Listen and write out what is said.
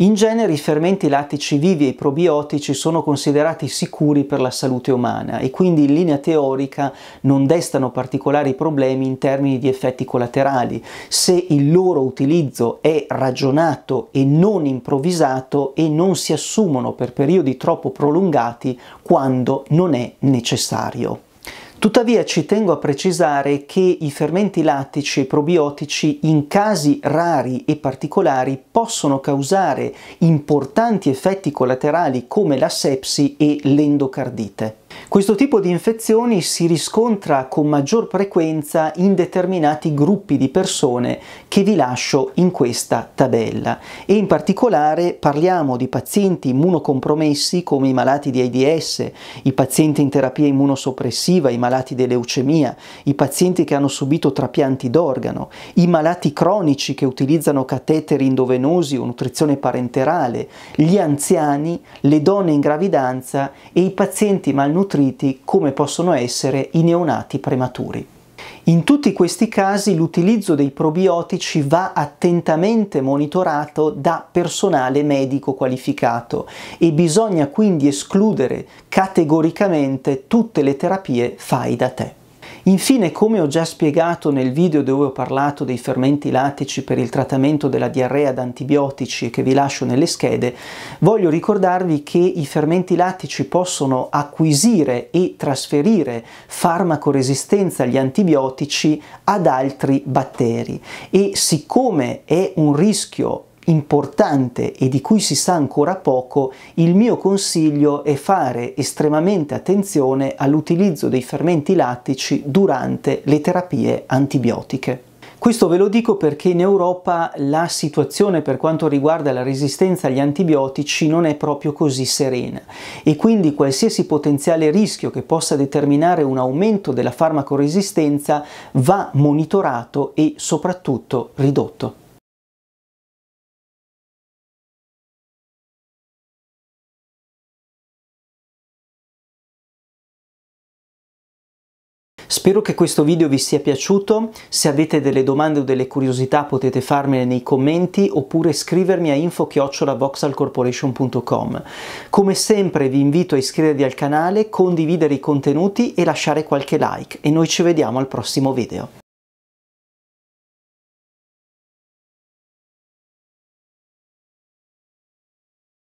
In genere i fermenti lattici vivi e i probiotici sono considerati sicuri per la salute umana e quindi in linea teorica non destano particolari problemi in termini di effetti collaterali se il loro utilizzo è ragionato e non improvvisato e non si assumono per periodi troppo prolungati quando non è necessario. Tuttavia ci tengo a precisare che i fermenti lattici e probiotici in casi rari e particolari possono causare importanti effetti collaterali come la sepsi e l'endocardite. Questo tipo di infezioni si riscontra con maggior frequenza in determinati gruppi di persone che vi lascio in questa tabella e in particolare parliamo di pazienti immunocompromessi come i malati di AIDS, i pazienti in terapia immunosoppressiva, i malati di leucemia, i pazienti che hanno subito trapianti d'organo, i malati cronici che utilizzano cateteri endovenosi o nutrizione parenterale, gli anziani, le donne in gravidanza e i pazienti malnutriti nutriti come possono essere i neonati prematuri. In tutti questi casi l'utilizzo dei probiotici va attentamente monitorato da personale medico qualificato e bisogna quindi escludere categoricamente tutte le terapie fai da te. Infine, come ho già spiegato nel video dove ho parlato dei fermenti lattici per il trattamento della diarrea ad antibiotici che vi lascio nelle schede, voglio ricordarvi che i fermenti lattici possono acquisire e trasferire farmacoresistenza agli antibiotici ad altri batteri e siccome è un rischio importante e di cui si sa ancora poco, il mio consiglio è fare estremamente attenzione all'utilizzo dei fermenti lattici durante le terapie antibiotiche. Questo ve lo dico perché in Europa la situazione per quanto riguarda la resistenza agli antibiotici non è proprio così serena e quindi qualsiasi potenziale rischio che possa determinare un aumento della farmacoresistenza va monitorato e soprattutto ridotto. Spero che questo video vi sia piaciuto, se avete delle domande o delle curiosità potete farmele nei commenti oppure scrivermi a info-voxalcorporation.com. Come sempre vi invito a iscrivervi al canale, condividere i contenuti e lasciare qualche like e noi ci vediamo al prossimo video.